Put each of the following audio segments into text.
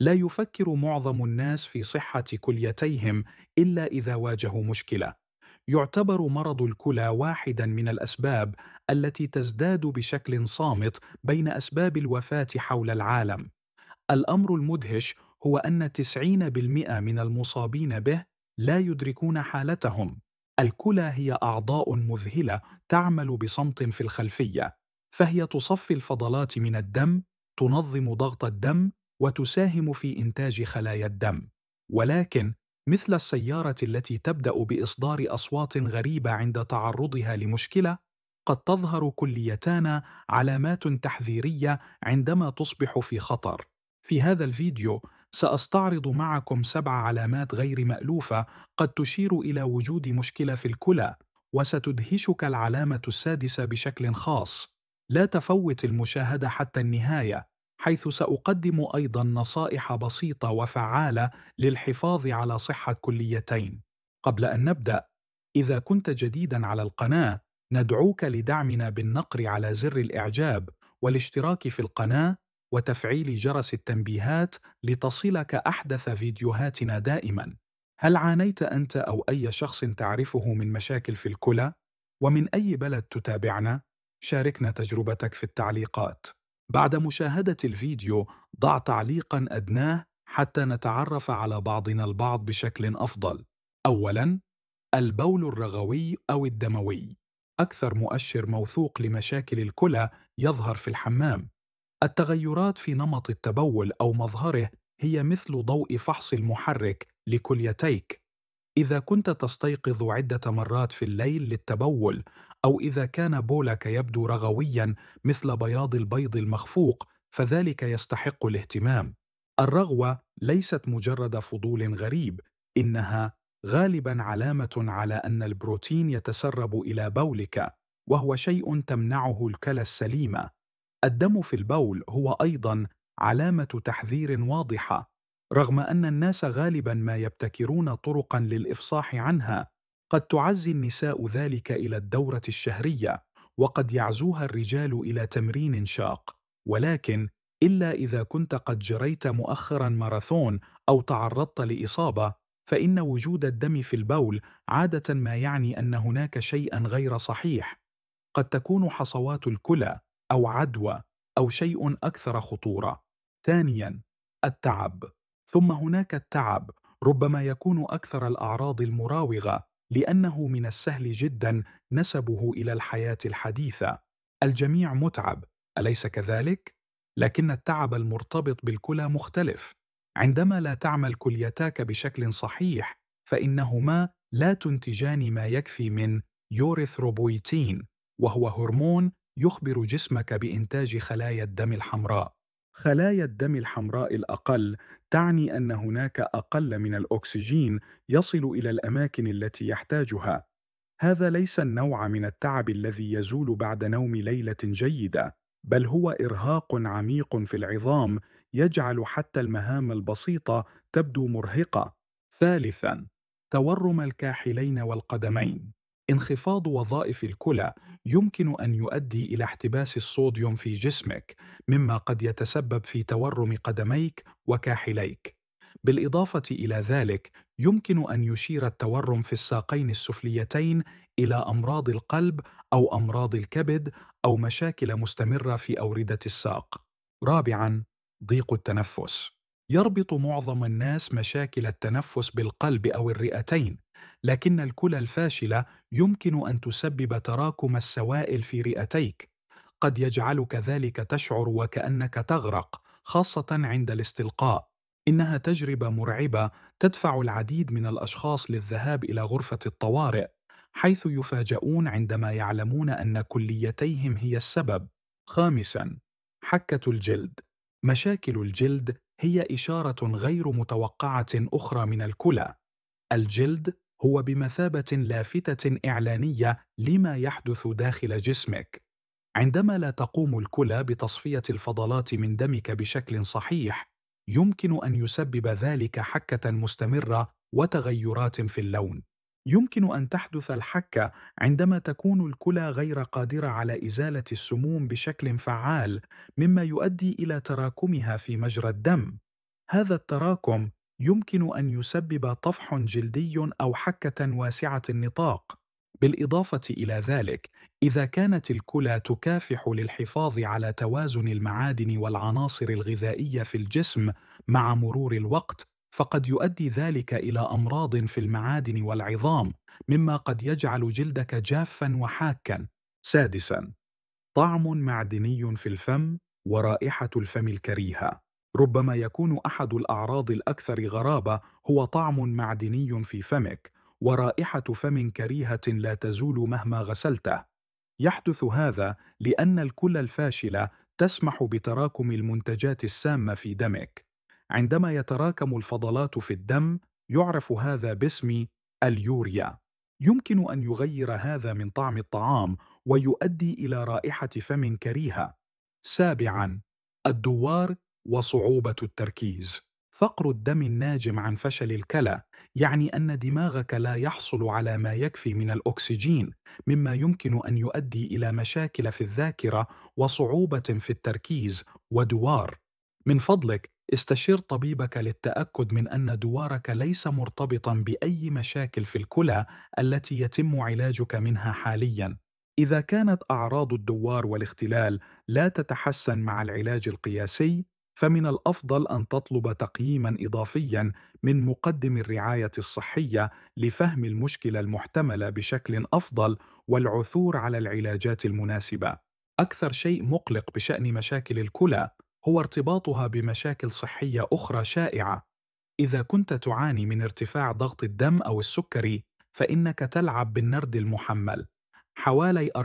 لا يفكر معظم الناس في صحة كليتيهم إلا إذا واجهوا مشكلة. يعتبر مرض الكلى واحدًا من الأسباب التي تزداد بشكل صامت بين أسباب الوفاة حول العالم. الأمر المدهش هو أن 90% من المصابين به لا يدركون حالتهم. الكلى هي أعضاء مذهلة تعمل بصمت في الخلفية، فهي تصفي الفضلات من الدم، تنظم ضغط الدم، وتساهم في إنتاج خلايا الدم، ولكن مثل السيارة التي تبدأ بإصدار أصوات غريبة عند تعرضها لمشكلة، قد تظهر كليتان علامات تحذيرية عندما تصبح في خطر. في هذا الفيديو سأستعرض معكم سبع علامات غير مألوفة قد تشير إلى وجود مشكلة في الكلى، وستدهشك العلامة السادسة بشكل خاص. لا تفوت المشاهدة حتى النهاية حيث ساقدم ايضا نصائح بسيطه وفعاله للحفاظ على صحه كليتين قبل ان نبدا اذا كنت جديدا على القناه ندعوك لدعمنا بالنقر على زر الاعجاب والاشتراك في القناه وتفعيل جرس التنبيهات لتصلك احدث فيديوهاتنا دائما هل عانيت انت او اي شخص تعرفه من مشاكل في الكلى ومن اي بلد تتابعنا شاركنا تجربتك في التعليقات بعد مشاهدة الفيديو ضع تعليقا أدناه حتى نتعرف على بعضنا البعض بشكل أفضل أولا البول الرغوي أو الدموي أكثر مؤشر موثوق لمشاكل الكلى يظهر في الحمام التغيرات في نمط التبول أو مظهره هي مثل ضوء فحص المحرك لكليتيك إذا كنت تستيقظ عدة مرات في الليل للتبول أو إذا كان بولك يبدو رغويا مثل بياض البيض المخفوق فذلك يستحق الاهتمام. الرغوة ليست مجرد فضول غريب، إنها غالبا علامة على أن البروتين يتسرب إلى بولك، وهو شيء تمنعه الكلى السليمة. الدم في البول هو أيضا علامة تحذير واضحة رغم أن الناس غالبا ما يبتكرون طرقا للإفصاح عنها قد تعزي النساء ذلك إلى الدورة الشهرية وقد يعزوها الرجال إلى تمرين شاق ولكن إلا إذا كنت قد جريت مؤخرا ماراثون أو تعرضت لإصابة فإن وجود الدم في البول عادة ما يعني أن هناك شيئا غير صحيح قد تكون حصوات الكلى أو عدوى أو شيء أكثر خطورة ثانيا التعب ثم هناك التعب ربما يكون اكثر الاعراض المراوغه لانه من السهل جدا نسبه الى الحياه الحديثه الجميع متعب اليس كذلك لكن التعب المرتبط بالكلى مختلف عندما لا تعمل كليتاك بشكل صحيح فانهما لا تنتجان ما يكفي من يوريثروبويتين وهو هرمون يخبر جسمك بانتاج خلايا الدم الحمراء خلايا الدم الحمراء الأقل تعني أن هناك أقل من الأكسجين يصل إلى الأماكن التي يحتاجها. هذا ليس النوع من التعب الذي يزول بعد نوم ليلة جيدة، بل هو إرهاق عميق في العظام يجعل حتى المهام البسيطة تبدو مرهقة. ثالثاً، تورم الكاحلين والقدمين انخفاض وظائف الكلى يمكن أن يؤدي إلى احتباس الصوديوم في جسمك، مما قد يتسبب في تورم قدميك وكاحليك. بالإضافة إلى ذلك، يمكن أن يشير التورم في الساقين السفليتين إلى أمراض القلب أو أمراض الكبد أو مشاكل مستمرة في أوردة الساق. رابعاً، ضيق التنفس. يربط معظم الناس مشاكل التنفس بالقلب أو الرئتين، لكن الكلى الفاشلة يمكن أن تسبب تراكم السوائل في رئتيك. قد يجعلك ذلك تشعر وكأنك تغرق، خاصة عند الاستلقاء. إنها تجربة مرعبة تدفع العديد من الأشخاص للذهاب إلى غرفة الطوارئ، حيث يفاجؤون عندما يعلمون أن كليتيهم هي السبب. خامساً: حكة الجلد مشاكل الجلد هي إشارة غير متوقعة أخرى من الكلى. الجلد هو بمثابة لافتة إعلانية لما يحدث داخل جسمك. عندما لا تقوم الكلى بتصفية الفضلات من دمك بشكل صحيح، يمكن أن يسبب ذلك حكة مستمرة وتغيرات في اللون. يمكن ان تحدث الحكه عندما تكون الكلى غير قادره على ازاله السموم بشكل فعال مما يؤدي الى تراكمها في مجرى الدم هذا التراكم يمكن ان يسبب طفح جلدي او حكه واسعه النطاق بالاضافه الى ذلك اذا كانت الكلى تكافح للحفاظ على توازن المعادن والعناصر الغذائيه في الجسم مع مرور الوقت فقد يؤدي ذلك الى امراض في المعادن والعظام مما قد يجعل جلدك جافا وحاكا سادسا طعم معدني في الفم ورائحه الفم الكريهه ربما يكون احد الاعراض الاكثر غرابه هو طعم معدني في فمك ورائحه فم كريهه لا تزول مهما غسلته يحدث هذا لان الكلى الفاشله تسمح بتراكم المنتجات السامه في دمك عندما يتراكم الفضلات في الدم يعرف هذا باسم اليوريا يمكن أن يغير هذا من طعم الطعام ويؤدي إلى رائحة فم كريهة سابعاً الدوار وصعوبة التركيز فقر الدم الناجم عن فشل الكلى يعني أن دماغك لا يحصل على ما يكفي من الأكسجين مما يمكن أن يؤدي إلى مشاكل في الذاكرة وصعوبة في التركيز ودوار من فضلك استشر طبيبك للتأكد من أن دوارك ليس مرتبطًا بأي مشاكل في الكلى التي يتم علاجك منها حاليًا. إذا كانت أعراض الدوار والاختلال لا تتحسن مع العلاج القياسي، فمن الأفضل أن تطلب تقييمًا إضافيًا من مقدم الرعاية الصحية لفهم المشكلة المحتملة بشكل أفضل والعثور على العلاجات المناسبة. أكثر شيء مقلق بشأن مشاكل الكلى هو ارتباطها بمشاكل صحيه اخرى شائعه اذا كنت تعاني من ارتفاع ضغط الدم او السكري فانك تلعب بالنرد المحمل حوالي 40%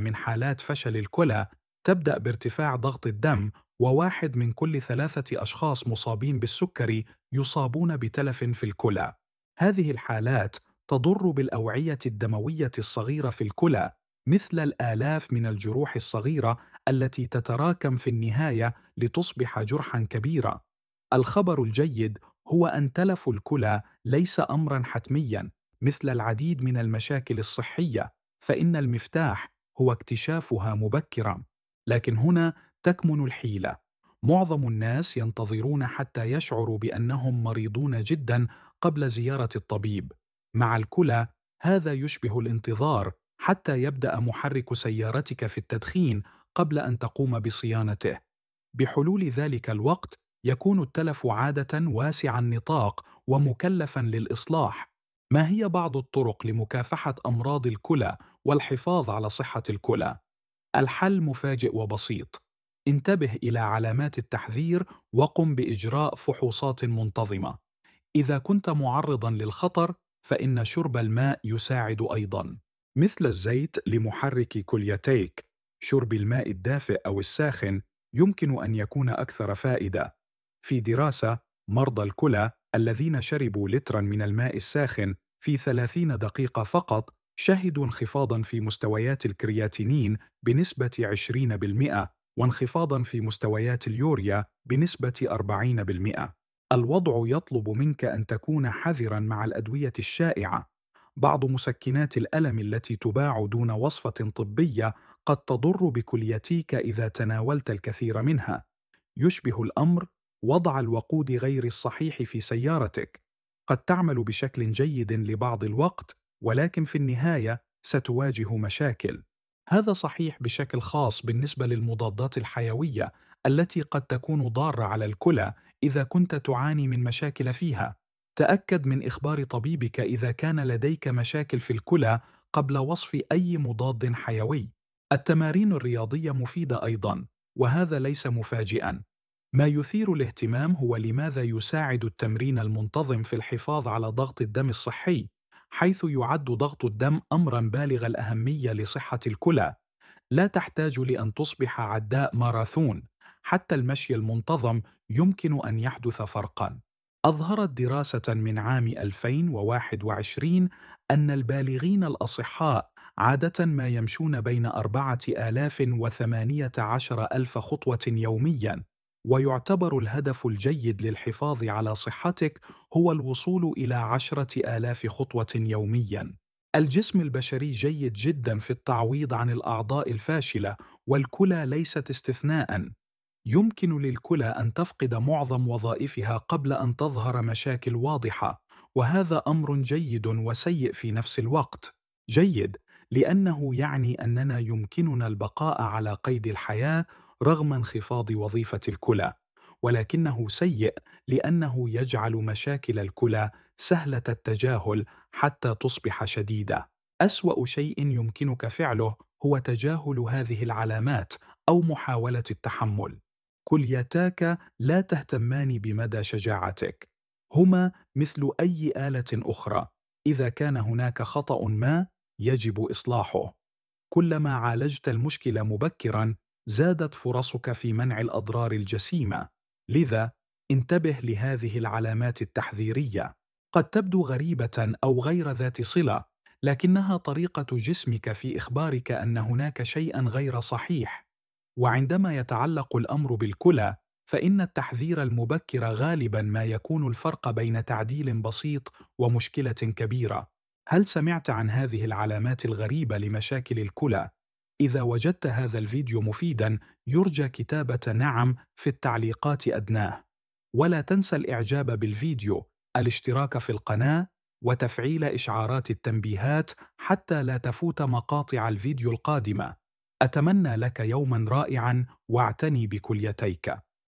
من حالات فشل الكلى تبدا بارتفاع ضغط الدم وواحد من كل ثلاثه اشخاص مصابين بالسكري يصابون بتلف في الكلى هذه الحالات تضر بالاوعيه الدمويه الصغيره في الكلى مثل الآلاف من الجروح الصغيرة التي تتراكم في النهاية لتصبح جرحا كبيرا. الخبر الجيد هو أن تلف الكلى ليس أمرا حتميا مثل العديد من المشاكل الصحية، فإن المفتاح هو اكتشافها مبكرا. لكن هنا تكمن الحيلة. معظم الناس ينتظرون حتى يشعروا بأنهم مريضون جدا قبل زيارة الطبيب. مع الكلى هذا يشبه الانتظار حتى يبدأ محرك سيارتك في التدخين قبل أن تقوم بصيانته. بحلول ذلك الوقت، يكون التلف عادة واسع النطاق ومكلفا للإصلاح. ما هي بعض الطرق لمكافحة أمراض الكلى والحفاظ على صحة الكلى؟ الحل مفاجئ وبسيط. انتبه إلى علامات التحذير وقم بإجراء فحوصات منتظمة. إذا كنت معرضا للخطر، فإن شرب الماء يساعد أيضا. مثل الزيت لمحرك كليتيك شرب الماء الدافئ أو الساخن يمكن أن يكون أكثر فائدة. في دراسة، مرضى الكلى الذين شربوا لترًا من الماء الساخن في 30 دقيقة فقط شهدوا انخفاضًا في مستويات الكرياتينين بنسبة 20% وانخفاضًا في مستويات اليوريا بنسبة 40%. الوضع يطلب منك أن تكون حذرًا مع الأدوية الشائعة بعض مسكنات الالم التي تباع دون وصفه طبيه قد تضر بكليتيك اذا تناولت الكثير منها يشبه الامر وضع الوقود غير الصحيح في سيارتك قد تعمل بشكل جيد لبعض الوقت ولكن في النهايه ستواجه مشاكل هذا صحيح بشكل خاص بالنسبه للمضادات الحيويه التي قد تكون ضاره على الكلى اذا كنت تعاني من مشاكل فيها تأكد من إخبار طبيبك إذا كان لديك مشاكل في الكلى قبل وصف أي مضاد حيوي. التمارين الرياضية مفيدة أيضًا، وهذا ليس مفاجئًا. ما يثير الاهتمام هو لماذا يساعد التمرين المنتظم في الحفاظ على ضغط الدم الصحي، حيث يعد ضغط الدم أمرًا بالغ الأهمية لصحة الكلى. لا تحتاج لأن تصبح عداء ماراثون، حتى المشي المنتظم يمكن أن يحدث فرقًا. أظهرت دراسة من عام 2021 أن البالغين الأصحاء عادة ما يمشون بين 4000 و 18000 خطوة يومياً، ويعتبر الهدف الجيد للحفاظ على صحتك هو الوصول إلى 10000 خطوة يومياً. الجسم البشري جيد جدا في التعويض عن الأعضاء الفاشلة، والكلى ليست استثناءً، يمكن للكلى ان تفقد معظم وظائفها قبل ان تظهر مشاكل واضحه وهذا امر جيد وسيء في نفس الوقت جيد لانه يعني اننا يمكننا البقاء على قيد الحياه رغم انخفاض وظيفه الكلى ولكنه سيء لانه يجعل مشاكل الكلى سهله التجاهل حتى تصبح شديده اسوا شيء يمكنك فعله هو تجاهل هذه العلامات او محاوله التحمل كليتاك لا تهتمان بمدى شجاعتك هما مثل أي آلة أخرى إذا كان هناك خطأ ما يجب إصلاحه كلما عالجت المشكلة مبكرا زادت فرصك في منع الأضرار الجسيمة لذا انتبه لهذه العلامات التحذيرية قد تبدو غريبة أو غير ذات صلة لكنها طريقة جسمك في إخبارك أن هناك شيئا غير صحيح وعندما يتعلق الأمر بالكلى فإن التحذير المبكر غالبا ما يكون الفرق بين تعديل بسيط ومشكلة كبيرة هل سمعت عن هذه العلامات الغريبة لمشاكل الكلى؟ إذا وجدت هذا الفيديو مفيدا يرجى كتابة نعم في التعليقات أدناه ولا تنسى الإعجاب بالفيديو الاشتراك في القناة وتفعيل إشعارات التنبيهات حتى لا تفوت مقاطع الفيديو القادمة أتمنى لك يوما رائعا واعتني بكليتيك